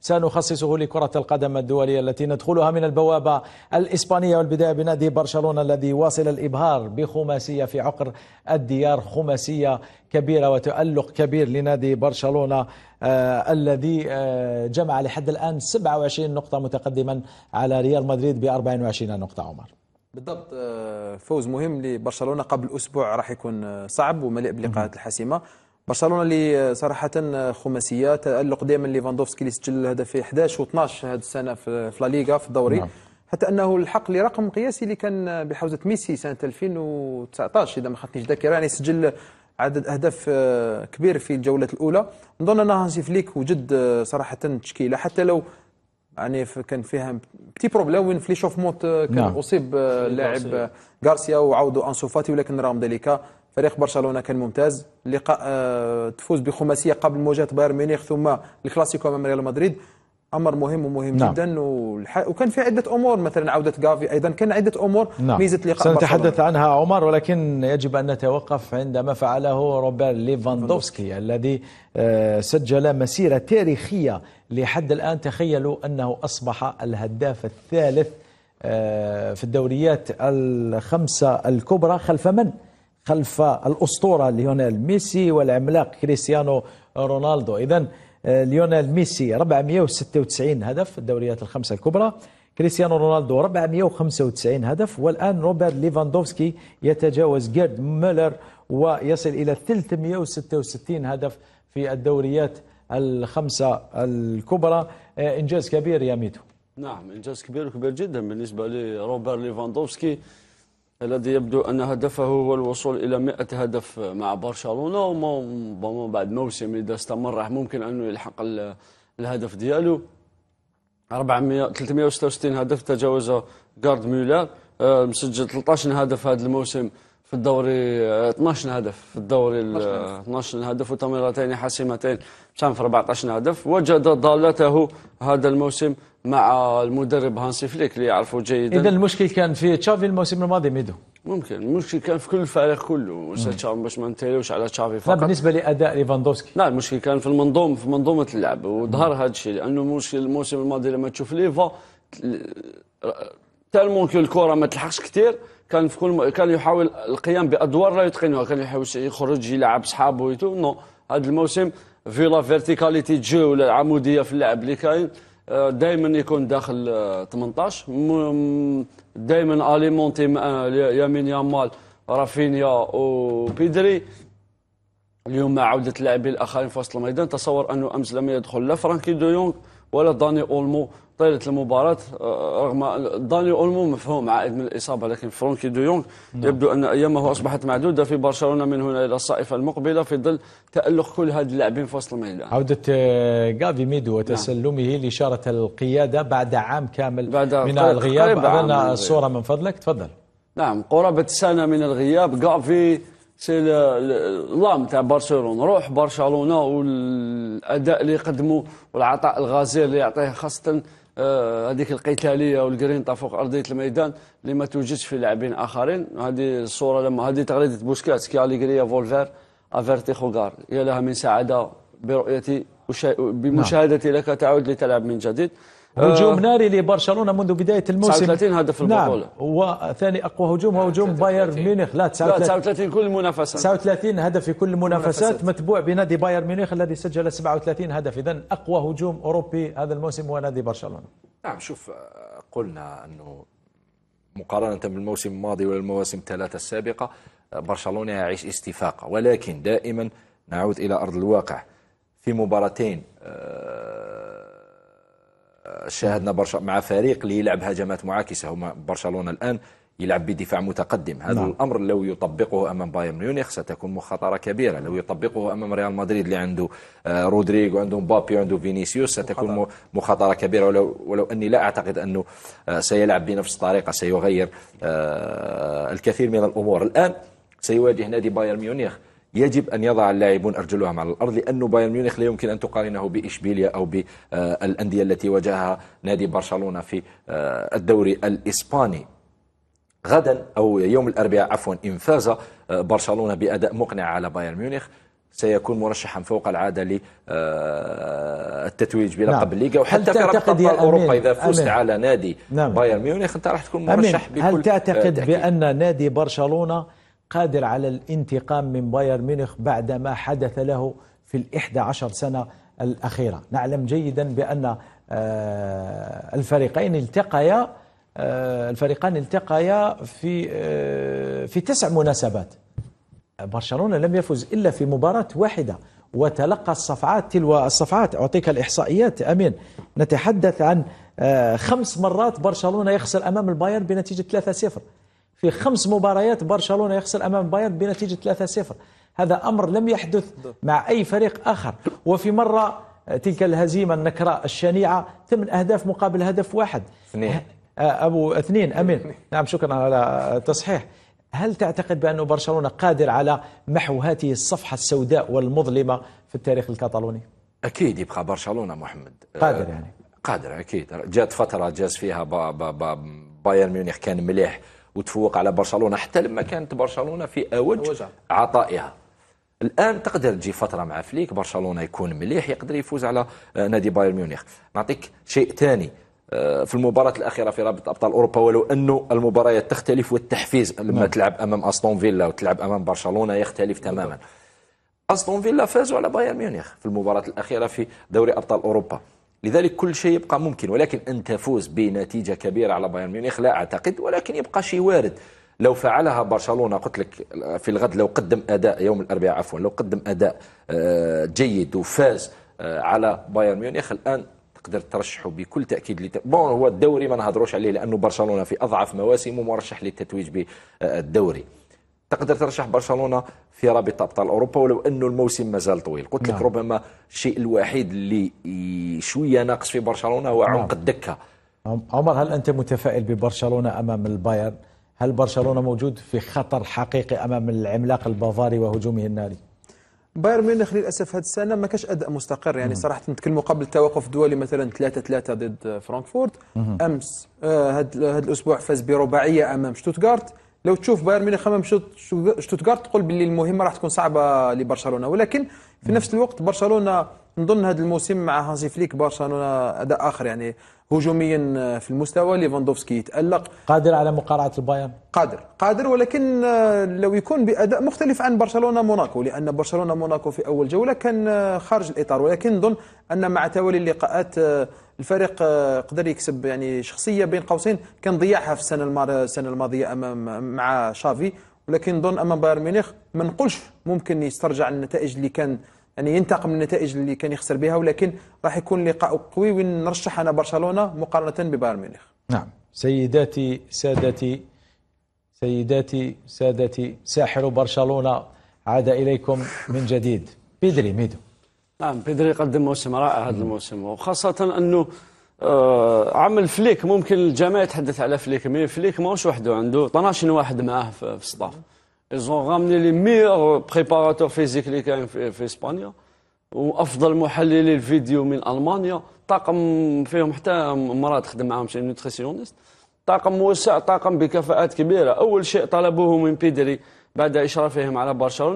سنخصصه لكرة القدم الدولية التي ندخلها من البوابة الإسبانية والبداية بنادي برشلونة الذي واصل الإبهار بخماسية في عقر الديار خماسية كبيرة وتألق كبير لنادي برشلونة آه الذي آه جمع لحد الآن 27 نقطة متقدما على ريال مدريد ب 24 نقطة عمر بالضبط آه، فوز مهم لبرشلونه قبل اسبوع راح يكون آه، صعب ومليء باللقاءات الحاسمه برشلونه اللي صراحه خماسيه تالق دائما ليفاندوفسكي اللي سجل الهدف في 11 و12 هذه السنه في لا ليغا في الدوري نعم. حتى انه الحق لرقم قياسي اللي كان بحوزه ميسي سنه 2019 اذا ما خانتنيش ذاكره يعني سجل عدد اهداف آه، كبير في الجوله الاولى نظن ان هانسي فليك وجد آه، صراحه تشكيله حتى لو يعني كان فيها بتي بروبليم وين في شوفمونت آه، كان نعم. اصيب اللاعب غارسيا وعاودوا انسو فاتي ولكن رغم ذلك فريق برشلونه كان ممتاز لقاء آه، تفوز بخماسيه قبل مواجهه بايرن ميونخ ثم الكلاسيكو امام ريال مدريد امر مهم ومهم نعم. جدا والح... وكان في عده امور مثلا عوده جافي ايضا كان عده امور نعم. ميزه لقاء سنتحدث عنها عمر ولكن يجب ان نتوقف عند ما فعله روبرت ليفاندوفسكي الذي آه، سجل مسيره تاريخيه لحد الان تخيلوا انه اصبح الهداف الثالث آه، في الدوريات الخمسه الكبرى خلف من؟ خلف الاسطوره ليونيل ميسي والعملاق كريستيانو رونالدو اذا آه، ليونيل ميسي 496 هدف في الدوريات الخمسه الكبرى كريستيانو رونالدو 495 هدف والان روبرت ليفاندوفسكي يتجاوز جيرد مولر ويصل الى 366 هدف في الدوريات الخمسه الكبرى آه، انجاز كبير يا ميتو نعم انجاز كبير كبير جدا بالنسبه لروبرت ليفاندوفسكي الذي يبدو أن هدفه هو الوصول إلى 100 هدف مع برشلونة وربما بعد موسم إذا استمر راح ممكن أنه يلحق الهدف ديالو 400 366 هدف تجاوزه جارد ميولر آه، مسجل 13 هدف هذا الموسم في الدوري 12 آه، هدف في الدوري 12 آه، هدف وتمريرتين حاسمتين سام في 14 هدف وجد ضالته هذا الموسم مع المدرب هانسي فليك اللي يعرفه جيدا اذا المشكل كان في تشافي الموسم الماضي ميدو ممكن المشكل كان في كل الفريق كله تشافي باش ما نتكلموش على تشافي فقط لا بالنسبه لاداء ليفاندوفسكي لا المشكل كان في المنظوم في منظومه اللعب وظهر هذا الشيء لانه المشكل الموسم الماضي لما تشوف ليفا تالمون كي الكره ما تلحقش كثير كان في كل م... كان يحاول القيام بادوار لا يتقنها كان يحاول يخرج يلعب صحابه ويتو نو هذا الموسم في لا فيرتيكاليتي جو ولا العموديه في اللعب اللي كاين آه، دائما يكون داخل 18 آه، دائما اليمونتي آه، يمين يامال رافينيا وبيدري اليوم مع عوده اللاعبين الاخرين في وسط الميدان تصور انه امس لم يدخل لا فرانكي دو يونغ ولا داني اولمو طيله المباراه آه، رغم داني اولمو مفهوم عائد من الاصابه لكن فرونكي دو يونغ نعم. يبدو ان ايامه اصبحت معدوده في برشلونه من هنا الى الصائفه المقبله في ظل تالق كل هذه اللاعبين في وسط الميدان عوده آه، غافي ميدو نعم. وتسلمه نعم. القياده بعد عام كامل بعد من الغياب عملنا الصوره من فضلك تفضل نعم قرابه سنه من الغياب غافي سي لام تاع برشلونه روح برشلونه والاداء اللي يقدموا والعطاء الغزير اللي يعطيه خاصه آه، هذيك القتاليه والجرينطا فوق ارضيه الميدان اللي ما توجدش في لاعبين اخرين هذه الصوره لما هذه تغريده بوسكاتس كي اليغريا فولفير افيرتي خوغار يا لها من سعاده برؤيتي بمشاهدتي لك تعود لتلعب من جديد هجوم آه. ناري لبرشلونه منذ بدايه الموسم 39 هدف البطوله نعم وثاني اقوى هجوم هو هجوم بايرن ميونخ لا 39 كل المنافسات 39 هدف في كل المنافسات متبوع بنادي بايرن ميونخ الذي سجل 37 هدف اذا اقوى هجوم اوروبي هذا الموسم هو نادي برشلونه نعم شوف آه، قلنا انه مقارنه بالموسم الماضي والمواسم الثلاثه السابقه آه، برشلونه يعيش استفاقه ولكن دائما نعود الى ارض الواقع في مباراتين شاهدنا برشا مع فريق اللي يلعب هجمات معاكسه هما برشلونه الان يلعب بدفاع متقدم هذا نعم. الامر لو يطبقه امام بايرن ميونخ ستكون مخاطرة كبيره لو يطبقه امام ريال مدريد اللي عنده آه، رودريغو وعنده مبابي وعنده فينيسيوس ستكون مخاطره كبيره ولو ولو اني لا اعتقد انه آه، سيلعب بنفس الطريقه سيغير آه، الكثير من الامور الان سيواجه نادي بايرن ميونخ يجب أن يضع اللاعبون أرجلهم على الأرض لأنه بايرن ميونخ لا يمكن أن تقارنه بإشبيليا أو بالأندية التي واجهها نادي برشلونة في آه، الدوري الإسباني غدا أو يوم الأربعاء عفوا إن فاز آه، برشلونة بأداء مقنع على بايرن ميونخ سيكون مرشحا فوق العاده للتتويج آه، بلقب نعم. الليغا وحتى في رابطه اوروبا اذا فزت أمين. على نادي نعم. بايرن ميونخ انت راح تكون مرشح أمين. بكل هل تعتقد تأكيد. بان نادي برشلونه قادر على الانتقام من بايرن ميونخ بعد ما حدث له في الإحدى عشر سنة الأخيرة نعلم جيدا بأن آه، الفريقين التقيا آه، الفريقان التقيا في آه، في تسع مناسبات برشلونة لم يفز إلا في مباراة واحدة وتلقى الصفعات تلو الصفعات أعطيك الإحصائيات أمين نتحدث عن خمس مرات برشلونة يخسر أمام البايرن بنتيجة 3-0 في خمس مباريات برشلونة يخسر أمام بايرن بنتيجة 3-0 هذا أمر لم يحدث مع أي فريق آخر وفي مرة آه، تلك الهزيمة النكراء الشنيعة ثمان أهداف مقابل هدف واحد اثنين أه، أبو اثنين أمين نعم شكرا على التصحيح هل تعتقد بأن برشلونة قادر على محو هذه الصفحة السوداء والمظلمة في التاريخ الكتالوني؟ أكيد يبقى برشلونة محمد آه، قادر يعني قادر أكيد جات فترة جاز فيها با با با بايرن ميونخ كان مليح وتفوق على برشلونه حتى لما كانت برشلونه في اوج عطائها الان تقدر تجي فتره مع فليك برشلونه يكون مليح يقدر يفوز على آه، نادي بايرن ميونخ نعطيك شيء ثاني آه، في المباراة الأخيرة في رابطة أبطال أوروبا ولو أنه المباريات تختلف والتحفيز لما نعم. تلعب أمام أستون فيلا وتلعب أمام برشلونة يختلف تماما أستون فيلا فازوا على بايرن ميونخ في المباراة الأخيرة في دوري أبطال أوروبا لذلك كل شيء يبقى ممكن ولكن أن تفوز بنتيجة كبيرة على بايرن ميونخ لا أعتقد ولكن يبقى شيء وارد لو فعلها برشلونة قلت لك في الغد لو قدم أداء يوم الأربعاء عفوا لو قدم أداء آه، جيد وفاز آه، على بايرن ميونخ الآن تقدر ترشحه بكل تاكيد لت... بون هو الدوري ما نهضروش عليه لانه برشلونه في اضعف مواسمه مرشح للتتويج بالدوري تقدر ترشح برشلونه في رابطه ابطال اوروبا ولو انه الموسم مازال طويل قلت نعم. لك ربما الشيء الوحيد اللي شويه ناقص في برشلونه هو عمق نعم. الدكه عمر هل انت متفائل ببرشلونه امام البايرن هل برشلونه موجود في خطر حقيقي امام العملاق البافاري وهجومه الناري بايرن ميونخ للاسف هذه السنه ما كانش اداء مستقر يعني صراحه نتكلموا قبل التوقف الدولي مثلا 3 3 ضد فرانكفورت امس هذا آه الاسبوع فاز برباعيه امام شتوتغارت لو تشوف بايرن ميونخ امام شتوتغارت تقول باللي المهمه راح تكون صعبه لبرشلونه ولكن في نفس الوقت برشلونه نظن هذا الموسم مع هانزي فليك برشلونه اداء اخر يعني هجوميا في المستوى ليفاندوفسكي يتالق قادر على مقارعه البايرن قادر قادر ولكن آه، لو يكون باداء مختلف عن برشلونه موناكو لان برشلونه موناكو في اول جوله آه، كان خارج الاطار ولكن نظن ان مع توالي اللقاءات آه، الفريق آه، قدر يكسب يعني شخصيه بين قوسين كان ضياعها في السنه الماضيه السنه الماضيه امام مع شافي ولكن نظن امام بايرن ميونخ ما نقولش ممكن يسترجع النتائج اللي كان يعني ينتقم النتائج اللي كان يخسر بها ولكن راح يكون لقاء قوي وين نرشح انا برشلونه مقارنه ببايرن ميونخ نعم سيداتي سادتي سيداتي سادتي ساحر برشلونه عاد اليكم من جديد بيدري ميدو نعم بيدري قدم موسم رائع هذا الموسم وخاصة أنه آه عمل فليك ممكن الجميع يتحدث على فليك مي فليك ماهوش وحده عنده 12 واحد معاه في الستاف ايزون غامني لي ميور بريباراتور فيزيك اللي كاين في, في اسبانيا وافضل محللي الفيديو من المانيا طاقم فيهم حتى مرات تخدم معاهم شي نوتريسيونيست طاقم موسع طاقم بكفاءات كبيره اول شيء طلبوه من بيدري بعد اشرافهم على برشلونه